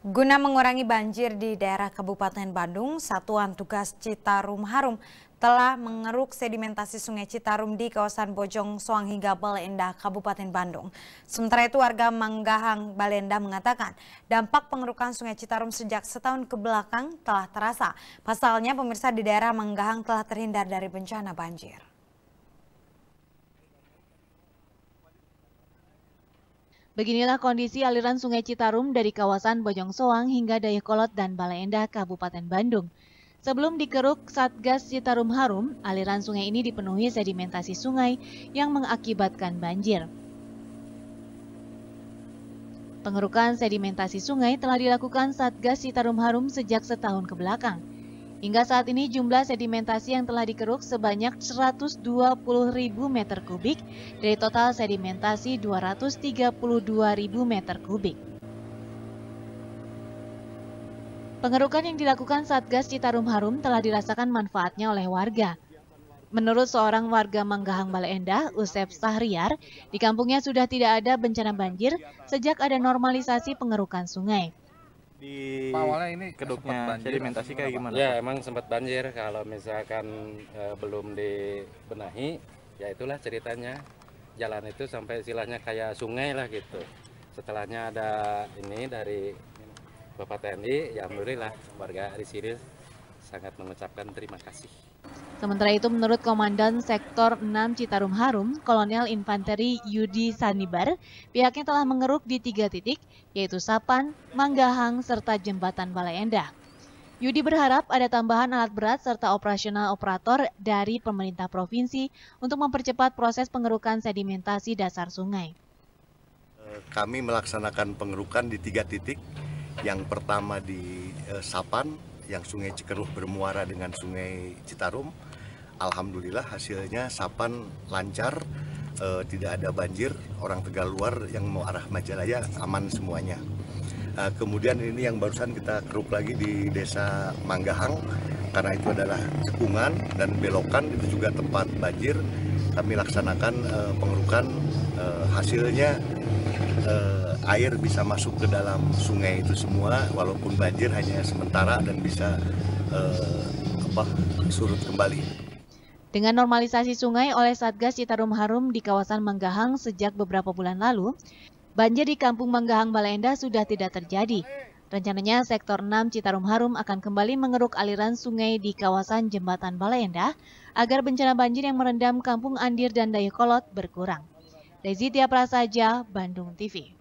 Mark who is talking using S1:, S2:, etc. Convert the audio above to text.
S1: Guna mengurangi banjir di daerah Kabupaten Bandung, Satuan Tugas Citarum Harum telah mengeruk sedimentasi sungai Citarum di kawasan Bojong Soang hingga Balenda, Kabupaten Bandung. Sementara itu warga Manggahang Balenda mengatakan dampak pengerukan sungai Citarum sejak setahun ke belakang telah terasa. Pasalnya pemirsa di daerah Manggahang telah terhindar dari bencana banjir.
S2: Beginilah kondisi aliran sungai Citarum dari kawasan Bojong Soang hingga Dayakolot dan Balai Kabupaten Bandung. Sebelum dikeruk Satgas Citarum Harum, aliran sungai ini dipenuhi sedimentasi sungai yang mengakibatkan banjir. Pengerukan sedimentasi sungai telah dilakukan Satgas Citarum Harum sejak setahun kebelakang. Hingga saat ini jumlah sedimentasi yang telah dikeruk sebanyak 120.000 meter kubik dari total sedimentasi 232.000 meter kubik. Pengerukan yang dilakukan Satgas Citarum Harum telah dirasakan manfaatnya oleh warga. Menurut seorang warga Manggahang Bale Usep Sahriar, di kampungnya sudah tidak ada bencana banjir sejak ada normalisasi pengerukan sungai
S3: di awalnya ini keduknya sedimentasi kayak gimana? Ya emang sempat banjir kalau misalkan e, belum dibenahi ya itulah ceritanya jalan itu sampai silahnya kayak sungai lah gitu setelahnya ada ini dari Bapak TNI ya Alhamdulillah warga di sini sangat mengucapkan
S2: terima kasih Sementara itu menurut Komandan Sektor 6 Citarum Harum, Kolonel Infanteri Yudi Sanibar, pihaknya telah mengeruk di tiga titik, yaitu Sapan, Manggahang, serta Jembatan Balai Endah. Yudi berharap ada tambahan alat berat serta operasional operator dari pemerintah provinsi untuk mempercepat proses pengerukan sedimentasi dasar sungai.
S3: Eh, kami melaksanakan pengerukan di tiga titik. Yang pertama di eh, Sapan, yang sungai Cikeruh bermuara dengan sungai Citarum alhamdulillah hasilnya sapan lancar e, tidak ada banjir orang tegal luar yang mau arah Majalaya aman semuanya e, kemudian ini yang barusan kita keruk lagi di desa Manggahang karena itu adalah cekungan dan belokan itu juga tempat banjir kami laksanakan e, pengerukan e, hasilnya e, air bisa masuk ke dalam sungai itu semua walaupun banjir hanya sementara dan bisa e, apa surut kembali.
S2: Dengan normalisasi sungai oleh Satgas Citarum Harum di kawasan Manggahang sejak beberapa bulan lalu, banjir di kampung Manggahang Balenda sudah tidak terjadi. Rencananya sektor 6 Citarum Harum akan kembali mengeruk aliran sungai di kawasan jembatan Balenda agar bencana banjir yang merendam kampung Andir dan Dayakolot berkurang. Rezitia Prasaja, Bandung TV.